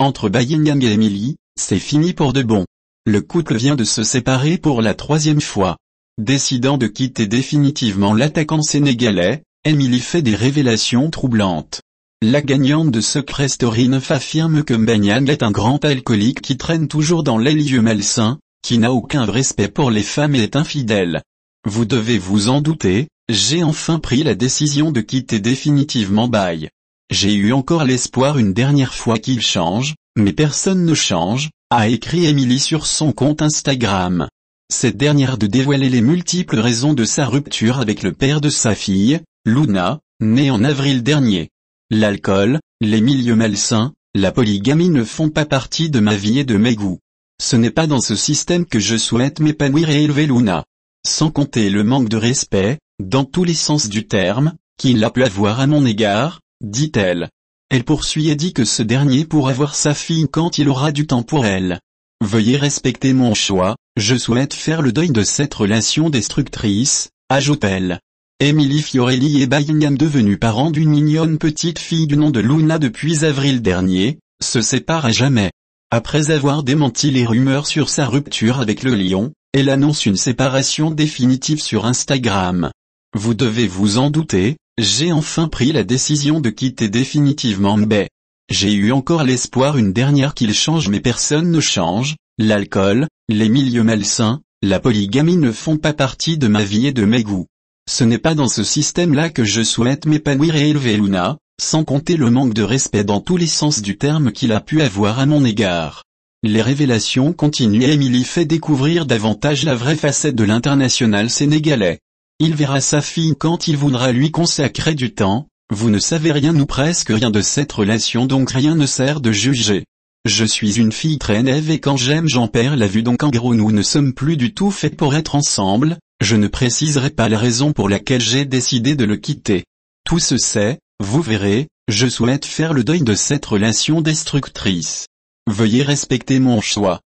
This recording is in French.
Entre Yang et Emily, c'est fini pour de bon. Le couple vient de se séparer pour la troisième fois. Décidant de quitter définitivement l'attaquant sénégalais, Emily fait des révélations troublantes. La gagnante de Secret Story 9 affirme que Mbanyang est un grand alcoolique qui traîne toujours dans les lieux malsains, qui n'a aucun respect pour les femmes et est infidèle. Vous devez vous en douter, j'ai enfin pris la décision de quitter définitivement Baye. J'ai eu encore l'espoir une dernière fois qu'il change, mais personne ne change, a écrit Emily sur son compte Instagram. Cette dernière de dévoiler les multiples raisons de sa rupture avec le père de sa fille, Luna, née en avril dernier. L'alcool, les milieux malsains, la polygamie ne font pas partie de ma vie et de mes goûts. Ce n'est pas dans ce système que je souhaite m'épanouir et élever Luna. Sans compter le manque de respect, dans tous les sens du terme, qu'il a pu avoir à mon égard, dit-elle. Elle poursuit et dit que ce dernier pourra voir sa fille quand il aura du temps pour elle. Veuillez respecter mon choix, je souhaite faire le deuil de cette relation destructrice, ajoute-t-elle. Emily Fiorelli et Bayingham devenus parents d'une mignonne petite fille du nom de Luna depuis avril dernier, se séparent à jamais. Après avoir démenti les rumeurs sur sa rupture avec le lion, elle annonce une séparation définitive sur Instagram. Vous devez vous en douter, j'ai enfin pris la décision de quitter définitivement Mbé. J'ai eu encore l'espoir une dernière qu'il change mais personne ne change, l'alcool, les milieux malsains, la polygamie ne font pas partie de ma vie et de mes goûts. Ce n'est pas dans ce système-là que je souhaite m'épanouir et élever Luna, sans compter le manque de respect dans tous les sens du terme qu'il a pu avoir à mon égard. Les révélations continuent et Emily fait découvrir davantage la vraie facette de l'international sénégalais. Il verra sa fille quand il voudra lui consacrer du temps, vous ne savez rien ou presque rien de cette relation donc rien ne sert de juger. Je suis une fille très naïve et quand j'aime j'en perds la vue donc en gros nous ne sommes plus du tout faits pour être ensemble, je ne préciserai pas la raison pour laquelle j'ai décidé de le quitter. Tout ce sait, vous verrez, je souhaite faire le deuil de cette relation destructrice. Veuillez respecter mon choix.